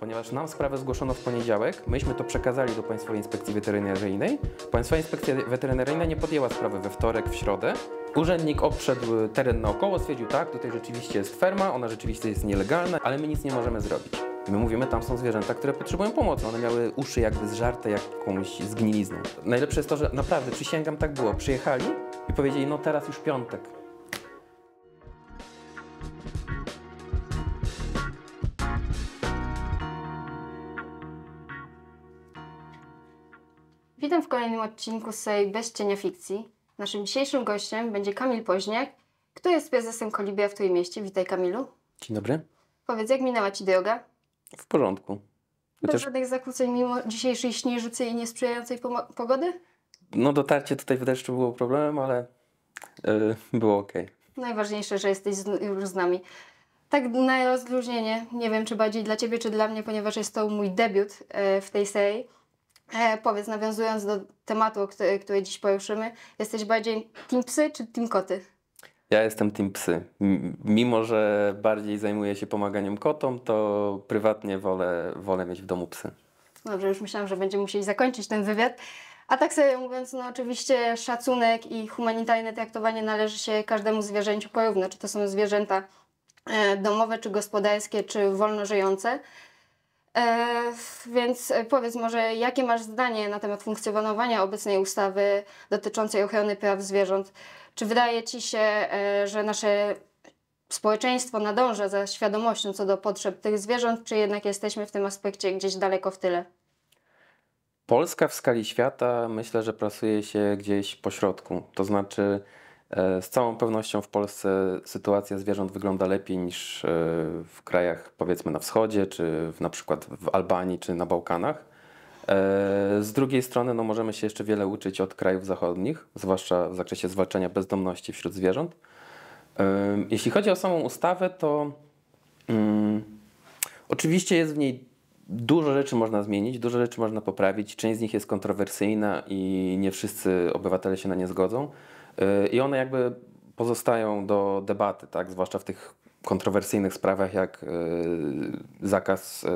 Ponieważ nam sprawę zgłoszono w poniedziałek, myśmy to przekazali do Państwowej Inspekcji Weterynaryjnej. Państwowa Inspekcja Weterynaryjna nie podjęła sprawy we wtorek, w środę. Urzędnik obszedł teren naokoło, stwierdził tak, tutaj rzeczywiście jest ferma, ona rzeczywiście jest nielegalna, ale my nic nie możemy zrobić. My mówimy, tam są zwierzęta, które potrzebują pomocy. One miały uszy jakby zżarte jakąś zgnilizną. Najlepsze jest to, że naprawdę, przysięgam, tak było. Przyjechali i powiedzieli, no teraz już piątek, kolejnym odcinku Sej Bez Cienia Fikcji. Naszym dzisiejszym gościem będzie Kamil Poźniak, który jest prezesem Kolibia w Twoim mieście. Witaj Kamilu. Dzień dobry. Powiedz, jak minęła Ci droga? W porządku. Chociaż... Bez żadnych zakłóceń mimo dzisiejszej śnieżycy i niesprzyjającej pogody? No dotarcie tutaj w deszczu było problemem, ale yy, było ok. Najważniejsze, że jesteś z, już z nami. Tak na rozluźnienie, nie wiem czy bardziej dla Ciebie, czy dla mnie, ponieważ jest to mój debiut yy, w tej serii E, powiedz, nawiązując do tematu, który, który dziś poruszymy, jesteś bardziej team psy czy team koty? Ja jestem team psy. Mimo, że bardziej zajmuję się pomaganiem kotom, to prywatnie wolę, wolę mieć w domu psy. Dobrze, już myślałam, że będziemy musieli zakończyć ten wywiad. A tak sobie mówiąc, no oczywiście szacunek i humanitarne traktowanie należy się każdemu zwierzęciu porówno, czy to są zwierzęta e, domowe, czy gospodarskie, czy wolno żyjące. E, więc e, powiedz może, jakie masz zdanie na temat funkcjonowania obecnej ustawy dotyczącej ochrony praw zwierząt? Czy wydaje Ci się, e, że nasze społeczeństwo nadąża za świadomością co do potrzeb tych zwierząt, czy jednak jesteśmy w tym aspekcie gdzieś daleko w tyle? Polska w skali świata myślę, że pracuje się gdzieś po środku. To znaczy, E, z całą pewnością w Polsce sytuacja zwierząt wygląda lepiej niż e, w krajach powiedzmy na wschodzie, czy w, na przykład w Albanii, czy na Bałkanach. E, z drugiej strony no, możemy się jeszcze wiele uczyć od krajów zachodnich, zwłaszcza w zakresie zwalczania bezdomności wśród zwierząt. Jeśli chodzi o samą ustawę, to um, oczywiście jest w niej dużo rzeczy można zmienić, dużo rzeczy można poprawić. Część z nich jest kontrowersyjna i nie wszyscy obywatele się na nie zgodzą. I one jakby pozostają do debaty, tak? zwłaszcza w tych kontrowersyjnych sprawach jak y, zakaz y,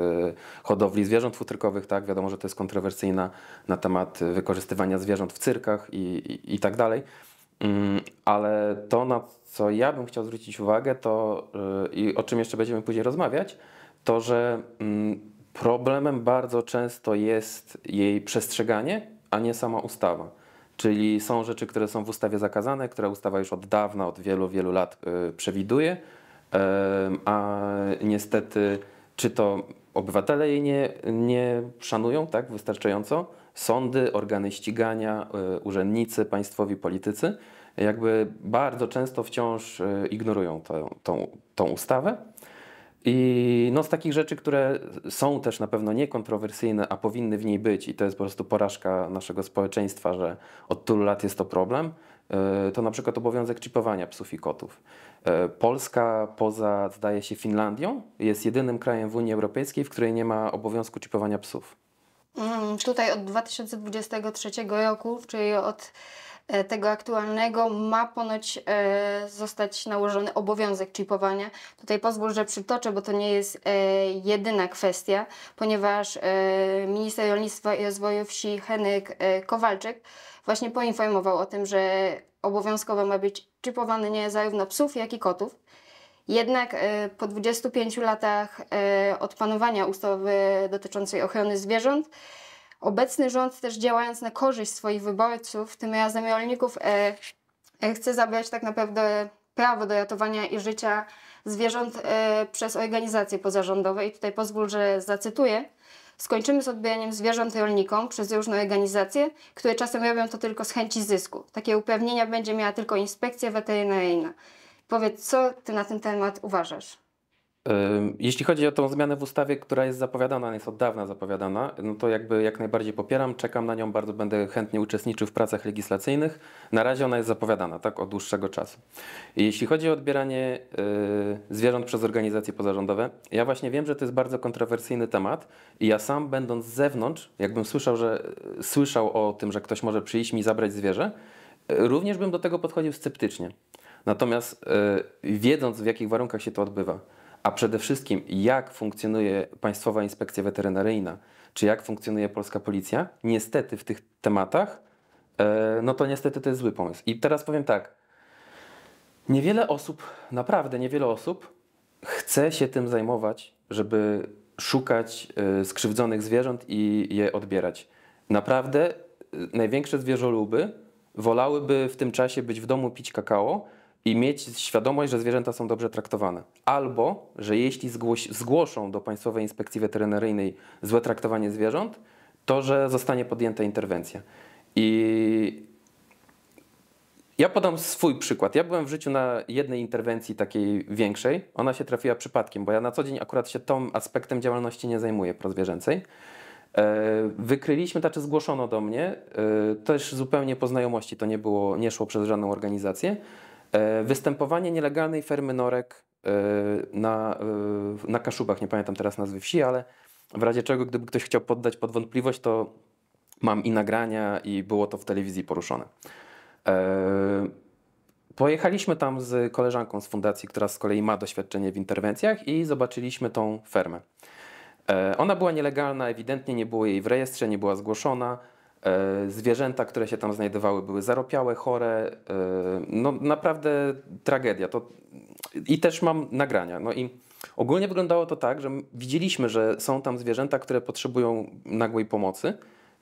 hodowli zwierząt futerkowych, tak? Wiadomo, że to jest kontrowersyjna na temat wykorzystywania zwierząt w cyrkach i, i, i tak dalej. Mm, ale to, na co ja bym chciał zwrócić uwagę, to y, i o czym jeszcze będziemy później rozmawiać, to że mm, problemem bardzo często jest jej przestrzeganie, a nie sama ustawa. Czyli są rzeczy, które są w ustawie zakazane, które ustawa już od dawna, od wielu, wielu lat y, przewiduje, a niestety czy to obywatele jej nie, nie szanują tak wystarczająco, sądy, organy ścigania, y, urzędnicy państwowi, politycy, jakby bardzo często wciąż y, ignorują tą, tą ustawę. I no z takich rzeczy, które są też na pewno niekontrowersyjne, a powinny w niej być, i to jest po prostu porażka naszego społeczeństwa, że od tylu lat jest to problem, e, to na przykład obowiązek chipowania psów i kotów. E, Polska poza, zdaje się, Finlandią jest jedynym krajem w Unii Europejskiej, w której nie ma obowiązku chipowania psów. Mm, tutaj od 2023 roku, czyli od E, tego aktualnego ma ponoć e, zostać nałożony obowiązek chipowania. Tutaj pozwól, że przytoczę, bo to nie jest e, jedyna kwestia, ponieważ minister rolnictwa i rozwoju wsi Henryk Kowalczyk właśnie poinformował o tym, że obowiązkowo ma być chipowane nie zarówno psów, jak i kotów. Jednak po 25 latach odpanowania ustawy dotyczącej ochrony zwierząt Obecny rząd też działając na korzyść swoich wyborców, w tym razem rolników, e, e, chce zabrać tak naprawdę prawo do ratowania i życia zwierząt e, przez organizacje pozarządowe. I tutaj pozwól, że zacytuję. Skończymy z odbijaniem zwierząt rolnikom przez różne organizacje, które czasem robią to tylko z chęci zysku. Takie uprawnienia będzie miała tylko inspekcja weterynaryjna. Powiedz, co ty na ten temat uważasz? Jeśli chodzi o tą zmianę w ustawie, która jest zapowiadana, jest od dawna zapowiadana, no to jakby jak najbardziej popieram, czekam na nią, bardzo będę chętnie uczestniczył w pracach legislacyjnych. Na razie ona jest zapowiadana, tak, od dłuższego czasu. Jeśli chodzi o odbieranie y, zwierząt przez organizacje pozarządowe, ja właśnie wiem, że to jest bardzo kontrowersyjny temat i ja sam będąc z zewnątrz, jakbym słyszał, że, słyszał o tym, że ktoś może przyjść mi zabrać zwierzę, również bym do tego podchodził sceptycznie. Natomiast y, wiedząc w jakich warunkach się to odbywa, a przede wszystkim jak funkcjonuje Państwowa Inspekcja Weterynaryjna, czy jak funkcjonuje polska policja, niestety w tych tematach, e, no to niestety to jest zły pomysł. I teraz powiem tak, niewiele osób, naprawdę niewiele osób chce się tym zajmować, żeby szukać e, skrzywdzonych zwierząt i je odbierać. Naprawdę e, największe zwierzoluby wolałyby w tym czasie być w domu pić kakao, i mieć świadomość, że zwierzęta są dobrze traktowane. Albo, że jeśli zgłoś, zgłoszą do Państwowej Inspekcji Weterynaryjnej złe traktowanie zwierząt, to że zostanie podjęta interwencja. I ja podam swój przykład. Ja byłem w życiu na jednej interwencji takiej większej. Ona się trafiła przypadkiem, bo ja na co dzień akurat się tą aspektem działalności nie zajmuję prozwierzęcej. E, wykryliśmy, czy znaczy zgłoszono do mnie, e, też zupełnie po znajomości, to nie, było, nie szło przez żadną organizację. E, występowanie nielegalnej fermy norek e, na, e, na Kaszubach, nie pamiętam teraz nazwy wsi, ale w razie czego, gdyby ktoś chciał poddać pod wątpliwość, to mam i nagrania, i było to w telewizji poruszone. Pojechaliśmy tam z koleżanką z fundacji, która z kolei ma doświadczenie w interwencjach i zobaczyliśmy tą fermę. Ona była nielegalna, ewidentnie nie było jej w rejestrze, nie była zgłoszona. E, zwierzęta, które się tam znajdowały, były zaropiałe, chore. E, no naprawdę tragedia. To... I też mam nagrania. No i ogólnie wyglądało to tak, że widzieliśmy, że są tam zwierzęta, które potrzebują nagłej pomocy.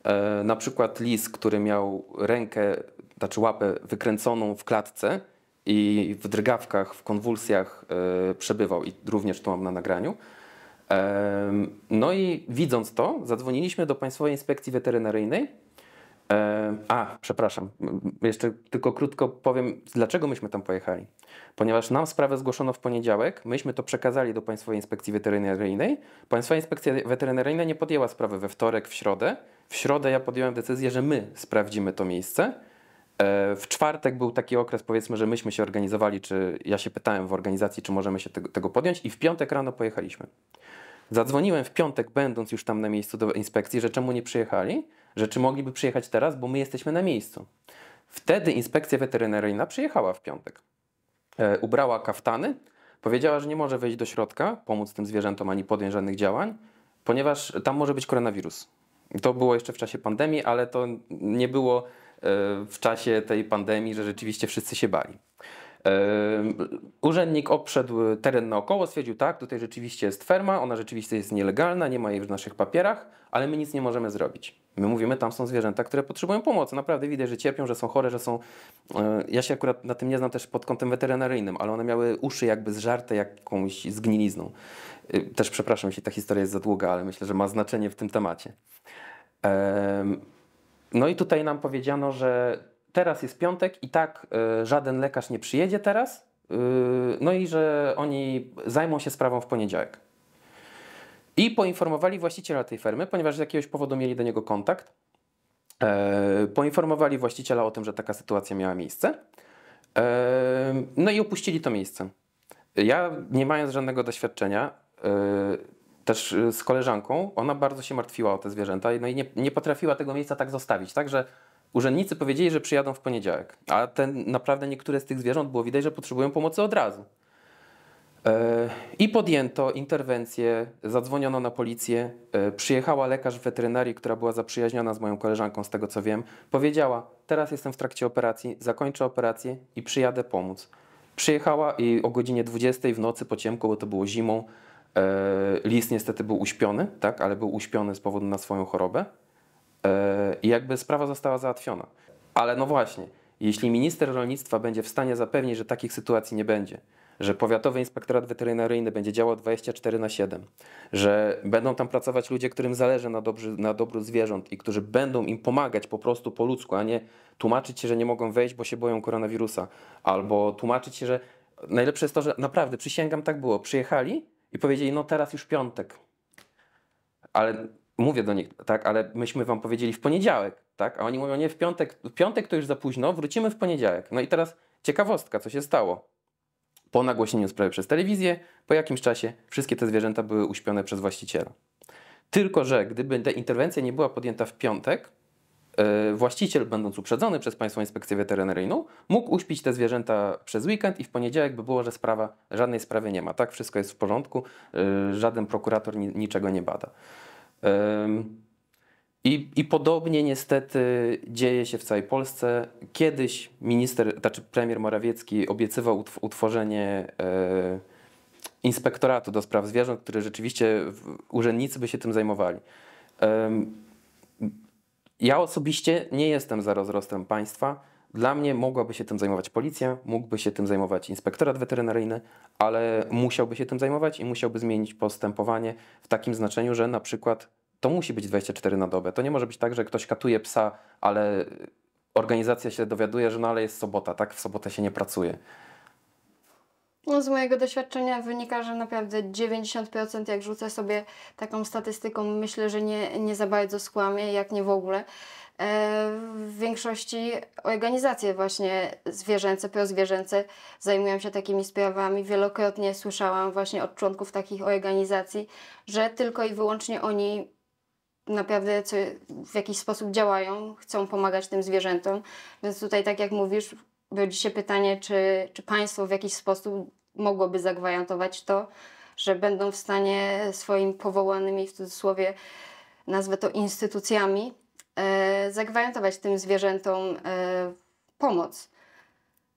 E, na przykład lis, który miał rękę, znaczy łapę wykręconą w klatce i w drgawkach, w konwulsjach przebywał. I również to mam na nagraniu. No i widząc to, zadzwoniliśmy do Państwowej Inspekcji Weterynaryjnej E, a, przepraszam, jeszcze tylko krótko powiem, dlaczego myśmy tam pojechali. Ponieważ nam sprawę zgłoszono w poniedziałek, myśmy to przekazali do Państwowej Inspekcji Weterynaryjnej. Państwa Inspekcja Weterynaryjna nie podjęła sprawy we wtorek, w środę. W środę ja podjąłem decyzję, że my sprawdzimy to miejsce. E, w czwartek był taki okres, powiedzmy, że myśmy się organizowali, czy ja się pytałem w organizacji, czy możemy się tego podjąć, i w piątek rano pojechaliśmy. Zadzwoniłem w piątek, będąc już tam na miejscu do inspekcji, że czemu nie przyjechali że czy mogliby przyjechać teraz, bo my jesteśmy na miejscu. Wtedy inspekcja weterynaryjna przyjechała w piątek. E, ubrała kaftany, powiedziała, że nie może wejść do środka, pomóc tym zwierzętom ani podjąć żadnych działań, ponieważ tam może być koronawirus. To było jeszcze w czasie pandemii, ale to nie było e, w czasie tej pandemii, że rzeczywiście wszyscy się bali. Urzędnik obszedł teren naokoło, stwierdził tak, tutaj rzeczywiście jest ferma, ona rzeczywiście jest nielegalna, nie ma jej w naszych papierach, ale my nic nie możemy zrobić. My mówimy, tam są zwierzęta, które potrzebują pomocy. Naprawdę widać, że cierpią, że są chore, że są. E, ja się akurat na tym nie znam też pod kątem weterynaryjnym, ale one miały uszy jakby zżarte jakąś zgnilizną. E, też przepraszam, jeśli ta historia jest za długa, ale myślę, że ma znaczenie w tym temacie. No i tutaj nam powiedziano, że teraz jest piątek i tak e, żaden lekarz nie przyjedzie teraz, e, no i że oni zajmą się sprawą w poniedziałek. I poinformowali właściciela tej fermy, ponieważ z jakiegoś powodu mieli do niego kontakt. E, poinformowali właściciela o tym, że taka sytuacja miała miejsce. No i opuścili to miejsce. Ja, nie mając żadnego doświadczenia, też z koleżanką, ona bardzo się martwiła o te zwierzęta no i nie, nie potrafiła tego miejsca tak zostawić. Także Urzędnicy powiedzieli, że przyjadą w poniedziałek, a ten, naprawdę niektóre z tych zwierząt było widać, że potrzebują pomocy od razu. E, I podjęto interwencję, zadzwoniono na policję, e, przyjechała lekarz weterynarii, która była zaprzyjaźniona z moją koleżanką, z tego co wiem. Powiedziała, teraz jestem w trakcie operacji, zakończę operację i przyjadę pomóc. Przyjechała i o godzinie 20 w nocy po ciemku, bo to było zimą, e, lis niestety był uśpiony, tak, ale był uśpiony z powodu na swoją chorobę. E, i jakby sprawa została załatwiona. Ale no właśnie, jeśli minister rolnictwa będzie w stanie zapewnić, że takich sytuacji nie będzie, że Powiatowy Inspektorat Weterynaryjny będzie działał 24 na 7, że będą tam pracować ludzie, którym zależy na, dobrzy, na dobru zwierząt i którzy będą im pomagać po prostu po ludzku, a nie tłumaczyć się, że nie mogą wejść, bo się boją koronawirusa, albo tłumaczyć się, że najlepsze jest to, że naprawdę, przysięgam, tak było. Przyjechali i powiedzieli, no teraz już piątek. Ale mówię do nich, tak, ale myśmy wam powiedzieli w poniedziałek, tak, a oni mówią, nie, w piątek, w piątek to już za późno, wrócimy w poniedziałek. No i teraz ciekawostka, co się stało. Po nagłośnieniu sprawy przez telewizję, po jakimś czasie wszystkie te zwierzęta były uśpione przez właściciela. Tylko, że gdyby ta interwencja nie była podjęta w piątek, yy, właściciel, będąc uprzedzony przez Państwową Inspekcję Weterynaryjną, mógł uśpić te zwierzęta przez weekend i w poniedziałek by było, że sprawa, żadnej sprawy nie ma. Tak, wszystko jest w porządku, yy, żaden prokurator ni niczego nie bada. I, I podobnie niestety dzieje się w całej Polsce. Kiedyś minister, znaczy premier Morawiecki obiecywał utworzenie e, inspektoratu do spraw zwierząt, który rzeczywiście urzędnicy by się tym zajmowali. Ja osobiście nie jestem za rozrostem państwa dla mnie mogłaby się tym zajmować policja, mógłby się tym zajmować inspektorat weterynaryjny, ale musiałby się tym zajmować i musiałby zmienić postępowanie w takim znaczeniu, że na przykład to musi być 24 na dobę. To nie może być tak, że ktoś katuje psa, ale organizacja się dowiaduje, że no ale jest sobota, tak? W sobotę się nie pracuje. No, z mojego doświadczenia wynika, że naprawdę 90%, jak rzucę sobie taką statystyką, myślę, że nie, nie za bardzo skłamie, jak nie w ogóle. E, w większości organizacje właśnie zwierzęce, prozwierzęce zajmują się takimi sprawami. Wielokrotnie słyszałam właśnie od członków takich organizacji, że tylko i wyłącznie oni naprawdę co, w jakiś sposób działają, chcą pomagać tym zwierzętom. Więc tutaj, tak jak mówisz, rodzi się pytanie, czy, czy państwo w jakiś sposób mogłoby zagwarantować to, że będą w stanie swoim powołanymi w cudzysłowie nazwę to instytucjami E, zagwarantować tym zwierzętom e, pomoc.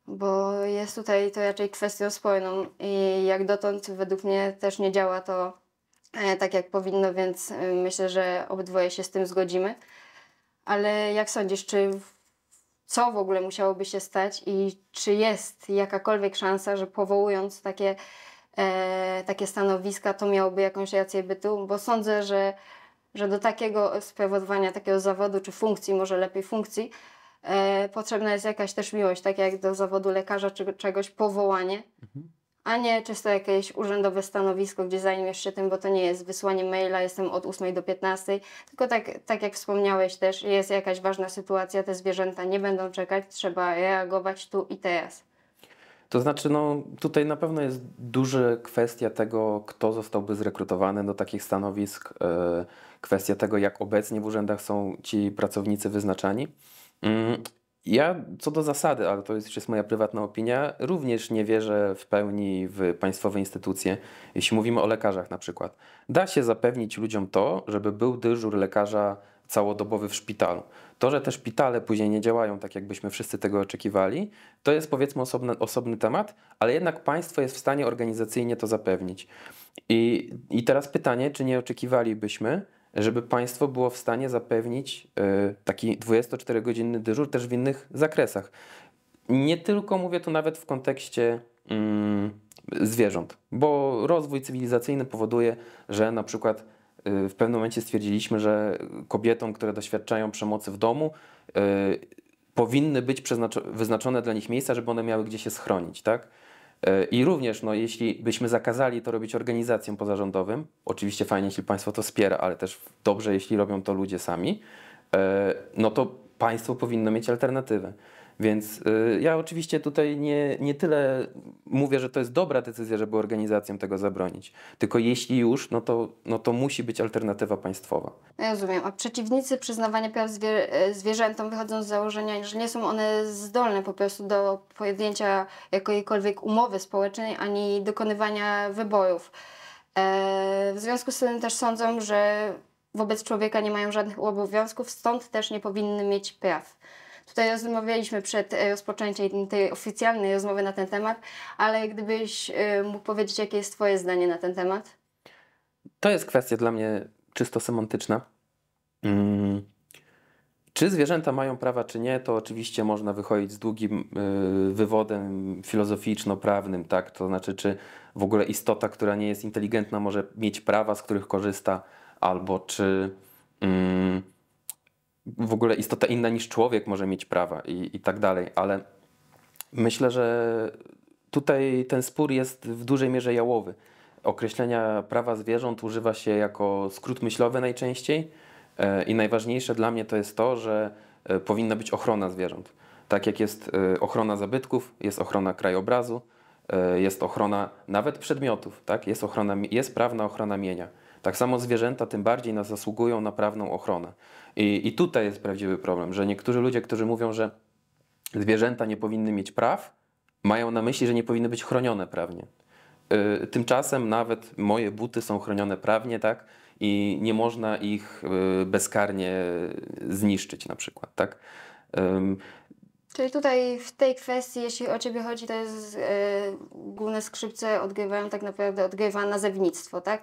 Bo jest tutaj to raczej kwestią spójną i jak dotąd według mnie też nie działa to e, tak jak powinno, więc myślę, że obydwoje się z tym zgodzimy. Ale jak sądzisz, czy co w ogóle musiałoby się stać i czy jest jakakolwiek szansa, że powołując takie, e, takie stanowiska, to miałoby jakąś rację bytu? Bo sądzę, że że do takiego sprawowania takiego zawodu czy funkcji, może lepiej funkcji, e, potrzebna jest jakaś też miłość, tak jak do zawodu lekarza czy czegoś powołanie, mhm. a nie czysto jakieś urzędowe stanowisko, gdzie zajmiesz się tym, bo to nie jest wysłanie maila, jestem od 8 do 15, tylko tak, tak jak wspomniałeś też, jest jakaś ważna sytuacja, te zwierzęta nie będą czekać, trzeba reagować tu i teraz. To znaczy, no, tutaj na pewno jest duża kwestia tego, kto zostałby zrekrutowany do takich stanowisk. Yy kwestia tego, jak obecnie w urzędach są ci pracownicy wyznaczani. Mm, ja co do zasady, ale to jest już jest moja prywatna opinia, również nie wierzę w pełni w państwowe instytucje. Jeśli mówimy o lekarzach na przykład, da się zapewnić ludziom to, żeby był dyżur lekarza całodobowy w szpitalu. To, że te szpitale później nie działają tak, jakbyśmy wszyscy tego oczekiwali, to jest powiedzmy osobny, osobny temat, ale jednak państwo jest w stanie organizacyjnie to zapewnić. I, i teraz pytanie, czy nie oczekiwalibyśmy, żeby państwo było w stanie zapewnić y, taki 24-godzinny dyżur też w innych zakresach. Nie tylko mówię to nawet w kontekście mm, zwierząt, bo rozwój cywilizacyjny powoduje, że na przykład y, w pewnym momencie stwierdziliśmy, że kobietom, które doświadczają przemocy w domu, y, powinny być wyznaczone dla nich miejsca, żeby one miały gdzie się schronić, tak? E, I również, no, jeśli byśmy zakazali to robić organizacjom pozarządowym, oczywiście fajnie, jeśli państwo to wspiera, ale też dobrze, jeśli robią to ludzie sami, e, no to państwo powinno mieć alternatywę. Więc y, ja oczywiście tutaj nie, nie tyle mówię, że to jest dobra decyzja, żeby organizacjom tego zabronić. Tylko jeśli już, no to, no to musi być alternatywa państwowa. No ja rozumiem. A przeciwnicy przyznawania praw zwier e, zwierzętom wychodzą z założenia, że nie są one zdolne po prostu do podjęcia jakiejkolwiek umowy społecznej ani dokonywania wyborów. E, w związku z tym też sądzą, że wobec człowieka nie mają żadnych obowiązków, stąd też nie powinny mieć praw. Tutaj rozmawialiśmy przed e, rozpoczęciem tej oficjalnej rozmowy na ten temat, ale gdybyś e, mógł powiedzieć, jakie jest Twoje zdanie na ten temat? To jest kwestia dla mnie czysto semantyczna. Mm. Czy zwierzęta mają prawa, czy nie, to oczywiście można wychodzić z długim e, wywodem filozoficzno-prawnym, tak? To znaczy, czy w ogóle istota, która nie jest inteligentna, może mieć prawa, z których korzysta, albo czy. Yy, w ogóle istota inna niż człowiek może mieć prawa i, i tak dalej, ale myślę, że tutaj ten spór jest w dużej mierze jałowy. Określenia prawa zwierząt używa się jako skrót myślowy najczęściej e, i najważniejsze dla mnie to jest to, że e, powinna być ochrona zwierząt. Tak jak jest e, ochrona zabytków, jest ochrona krajobrazu, jest ochrona nawet przedmiotów, tak? jest, ochrona, jest prawna ochrona mienia. Tak samo zwierzęta tym bardziej nas zasługują na prawną ochronę. I, i tutaj jest prawdziwy problem, że niektórzy ludzie, którzy mówią, że zwierzęta nie powinny mieć praw, mają na myśli, że nie powinny być chronione prawnie. Yy, tymczasem nawet moje buty są chronione prawnie, tak? I nie można ich yy, bezkarnie zniszczyć na przykład, tak? Yy. Czyli tutaj w tej kwestii, jeśli o Ciebie chodzi, to jest y, główne skrzypce odgrywają tak naprawdę, odgrywa nazewnictwo, tak?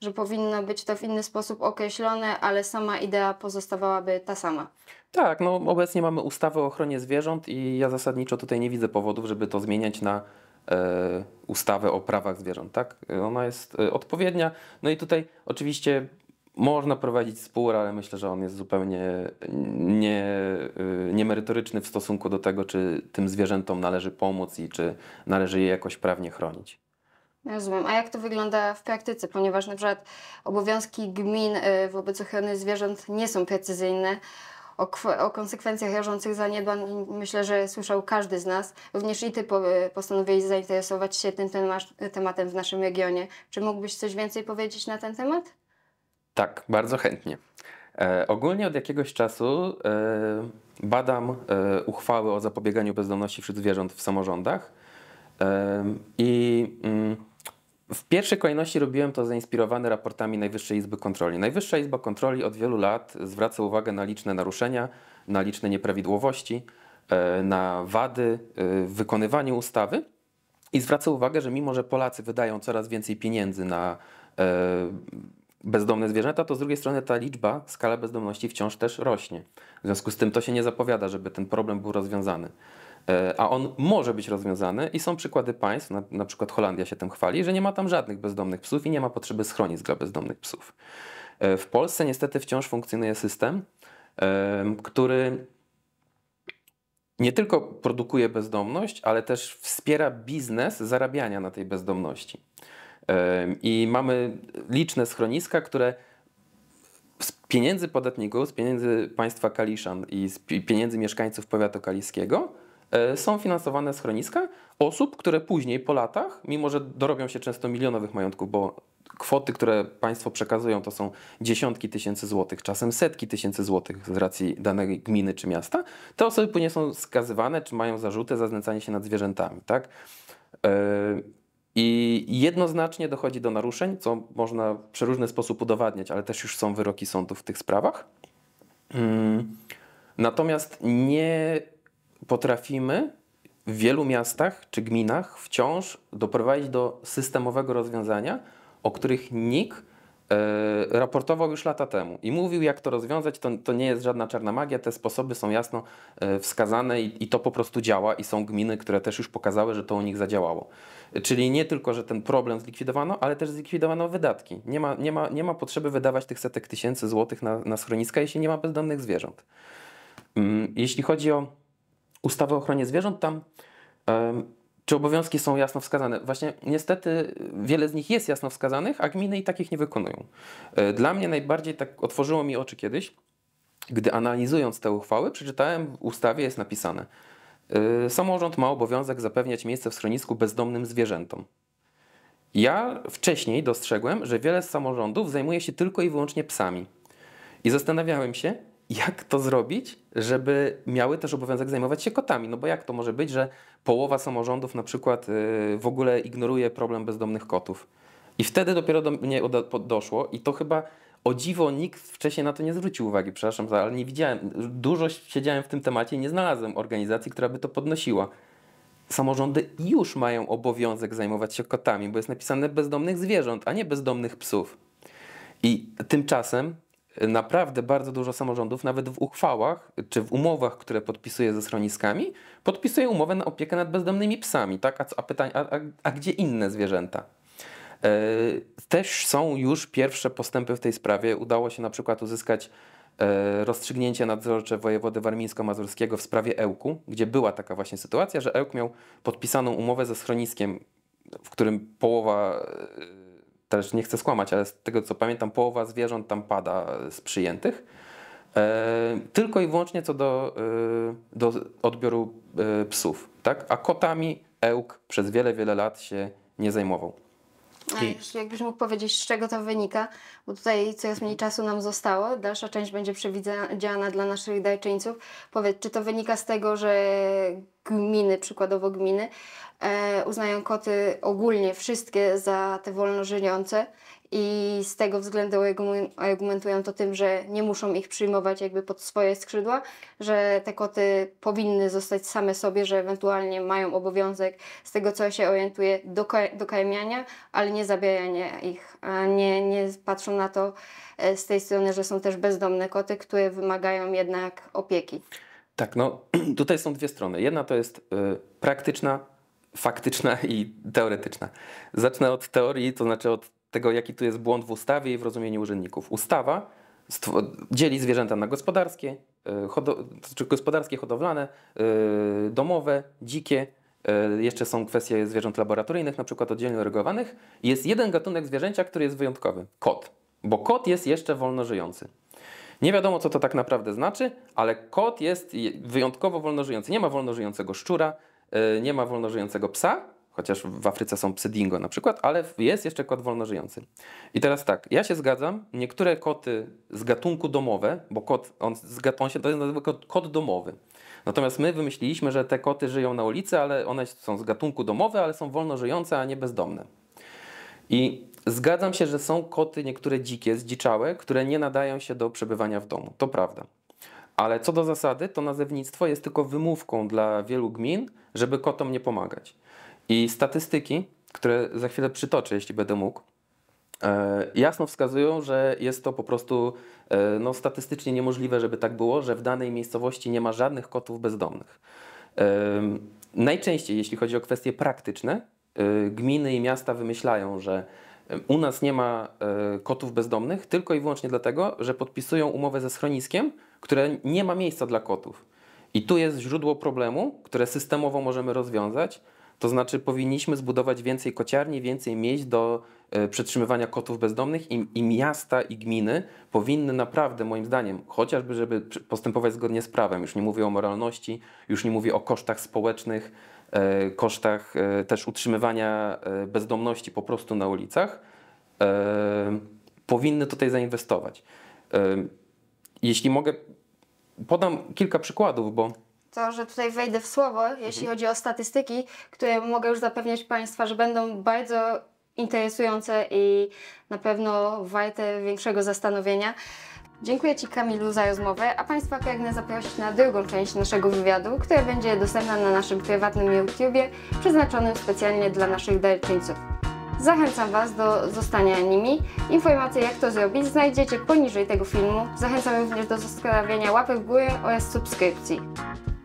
że powinno być to w inny sposób określone, ale sama idea pozostawałaby ta sama. Tak, no obecnie mamy ustawę o ochronie zwierząt i ja zasadniczo tutaj nie widzę powodów, żeby to zmieniać na e, ustawę o prawach zwierząt, tak? Ona jest e, odpowiednia. No i tutaj oczywiście można prowadzić spór, ale myślę, że on jest zupełnie nie, e, niemerytoryczny w stosunku do tego, czy tym zwierzętom należy pomóc i czy należy je jakoś prawnie chronić. Rozumiem. A jak to wygląda w praktyce? Ponieważ na przykład obowiązki gmin y, wobec ochrony zwierząt nie są precyzyjne. O, o konsekwencjach rażących zaniedbań myślę, że słyszał każdy z nas. Również i Ty y, postanowiłeś zainteresować się tym tematem w naszym regionie. Czy mógłbyś coś więcej powiedzieć na ten temat? Tak, bardzo chętnie. E, ogólnie od jakiegoś czasu e, badam e, uchwały o zapobieganiu bezdomności wśród zwierząt w samorządach. E, I mm, w pierwszej kolejności robiłem to zainspirowany raportami Najwyższej Izby Kontroli. Najwyższa Izba Kontroli od wielu lat zwraca uwagę na liczne naruszenia, na liczne nieprawidłowości, e, na wady e, w wykonywaniu ustawy i zwraca uwagę, że mimo że Polacy wydają coraz więcej pieniędzy na e, bezdomne zwierzęta, to z drugiej strony ta liczba, skala bezdomności wciąż też rośnie. W związku z tym to się nie zapowiada, żeby ten problem był rozwiązany. E, a on może być rozwiązany i są przykłady państw, na, na przykład Holandia się tym chwali, że nie ma tam żadnych bezdomnych psów i nie ma potrzeby schronisk dla bezdomnych psów. E, w Polsce niestety wciąż funkcjonuje system, który nie tylko produkuje bezdomność, ale też wspiera biznes zarabiania na tej bezdomności. I mamy liczne schroniska, które z pieniędzy podatników, z pieniędzy państwa Kaliszan i z pieniędzy mieszkańców powiatu kaliskiego E, są finansowane schroniska osób, które później po latach, mimo że dorobią się często milionowych majątków, bo kwoty, które państwo przekazują, to są dziesiątki tysięcy złotych, czasem setki tysięcy złotych z racji danej gminy czy miasta, te osoby później są skazywane czy mają zarzuty za znęcanie się nad zwierzętami. Tak? E, I jednoznacznie dochodzi do naruszeń, co można w przeróżny sposób udowadniać, ale też już są wyroki sądów w tych sprawach. Mm, natomiast nie potrafimy w wielu miastach czy gminach wciąż doprowadzić do systemowego rozwiązania, o których NIK e, raportował już lata temu i mówił, jak to rozwiązać. To, to nie jest żadna czarna magia, te sposoby są jasno e, wskazane i, i, to po prostu działa. I są gminy, które też już pokazały, że to u nich zadziałało. Czyli nie tylko, że ten problem zlikwidowano, ale też zlikwidowano wydatki. Nie ma, nie ma, nie ma potrzeby wydawać tych setek tysięcy złotych na, na schroniska, jeśli nie ma bezdomnych zwierząt. Mm, jeśli chodzi o ustawy o ochronie zwierząt tam czy obowiązki są jasno wskazane? Właśnie niestety wiele z nich jest jasno wskazanych, a gminy i takich nie wykonują. E, dla mnie najbardziej tak otworzyło mi oczy kiedyś, gdy analizując te uchwały, przeczytałem w ustawie jest napisane: e, Samorząd ma obowiązek zapewniać miejsce w schronisku bezdomnym zwierzętom. Ja wcześniej dostrzegłem, że wiele z samorządów zajmuje się tylko i wyłącznie psami. I zastanawiałem się, jak to zrobić, żeby miały też obowiązek zajmować się kotami. No bo jak to może być, że połowa samorządów na przykład y, w ogóle ignoruje problem bezdomnych kotów. I wtedy dopiero do mnie doszło i to chyba o dziwo nikt wcześniej na to nie zwrócił uwagi, przepraszam, ale nie widziałem, dużo siedziałem w tym temacie i nie znalazłem organizacji, która by to podnosiła. Samorządy już mają obowiązek zajmować się kotami, bo jest napisane bezdomnych zwierząt, a nie bezdomnych psów. I tymczasem naprawdę bardzo dużo samorządów, nawet w uchwałach czy w umowach, które podpisuje ze schroniskami, podpisuje umowę na opiekę nad bezdomnymi psami, tak? A, a, pytań, a, a, a gdzie inne zwierzęta? E, też są już pierwsze postępy w tej sprawie. Udało się na przykład uzyskać e, rozstrzygnięcie nadzorcze wojewody warmińsko-mazurskiego w sprawie Ełku, gdzie była taka właśnie sytuacja, że Ełk miał podpisaną umowę ze schroniskiem, w którym połowa e, też nie chcę skłamać, ale z tego co pamiętam, połowa zwierząt tam pada z przyjętych. E, tylko i wyłącznie co do, e, do odbioru e, psów, tak? A kotami Ełk przez wiele, wiele lat się nie zajmował. A jakbyś mógł powiedzieć, z czego to wynika, bo tutaj coraz mniej czasu nam zostało, dalsza część będzie przewidziana dla naszych darczyńców. Powiedz, czy to wynika z tego, że gminy, przykładowo gminy, e, uznają koty ogólnie wszystkie za te wolnożyniące i z tego względu argumentują to tym, że nie muszą ich przyjmować jakby pod swoje skrzydła, że te koty powinny zostać same sobie, że ewentualnie mają obowiązek z tego, co się orientuje, dokajmiania, ale nie zabijania ich. Nie, nie patrzą na to e, z tej strony, że są też bezdomne koty, które wymagają jednak opieki. Tak, no tutaj są dwie strony. Jedna to jest e, praktyczna, faktyczna i teoretyczna. Zacznę od teorii, to znaczy od tego, jaki tu jest błąd w ustawie i w rozumieniu urzędników. Ustawa dzieli zwierzęta na gospodarskie, e, hodo, czy gospodarskie, hodowlane, yy, domowe, dzikie. Yy, jeszcze są kwestie zwierząt laboratoryjnych, na przykład oddzielnie regowanych. Jest jeden gatunek zwierzęcia, który jest wyjątkowy kot, bo kot jest jeszcze wolno żyjący. Nie wiadomo, co to tak naprawdę znaczy, ale kot jest wyjątkowo wolno żyjący. Nie ma wolno żyjącego szczura, yy, nie ma wolno żyjącego psa, Chociaż w Afryce są psy dingo na przykład, ale jest jeszcze kot wolnożyjący. I teraz tak, ja się zgadzam, niektóre koty z gatunku domowe, bo kot, on, z gatunku, on się to nazywa kot, kot domowy. Natomiast my wymyśliliśmy, że te koty żyją na ulicy, ale one są z gatunku domowe, ale są wolnożyjące, a nie bezdomne. I zgadzam się, że są koty niektóre dzikie, zdziczałe, które nie nadają się do przebywania w domu. To prawda. Ale co do zasady, to nazewnictwo jest tylko wymówką dla wielu gmin, żeby kotom nie pomagać. I statystyki, które za chwilę przytoczę, jeśli będę mógł, e, jasno wskazują, że jest to po prostu e, no, statystycznie niemożliwe, żeby tak było, że w danej miejscowości nie ma żadnych kotów bezdomnych. E, najczęściej, jeśli chodzi o kwestie praktyczne, gminy i miasta wymyślają, że u nas nie ma kotów bezdomnych tylko i wyłącznie dlatego, że podpisują umowę ze schroniskiem, które nie ma miejsca dla kotów. I tu jest źródło problemu, które systemowo możemy rozwiązać to znaczy powinniśmy zbudować więcej kociarni, więcej miejsc do e, przetrzymywania kotów bezdomnych i, i, miasta i gminy powinny naprawdę, moim zdaniem, chociażby, żeby postępować zgodnie z prawem, już nie mówię o moralności, już nie mówię o kosztach społecznych, e, kosztach e, też utrzymywania bezdomności po prostu na ulicach, powinny tutaj zainwestować. Jeśli mogę, podam kilka przykładów, bo to, że tutaj wejdę w słowo, jeśli mhm. chodzi o statystyki, które mogę już zapewniać Państwa, że będą bardzo interesujące i na pewno warte większego zastanowienia. Dziękuję Ci Kamilu za rozmowę, a Państwa pragnę zaprosić na drugą część naszego wywiadu, która będzie dostępna na naszym prywatnym YouTubie, przeznaczonym specjalnie dla naszych darczyńców. Zachęcam Was do zostania nimi. Informacje jak to zrobić znajdziecie poniżej tego filmu. Zachęcam również do zostawienia łapek w górę oraz subskrypcji.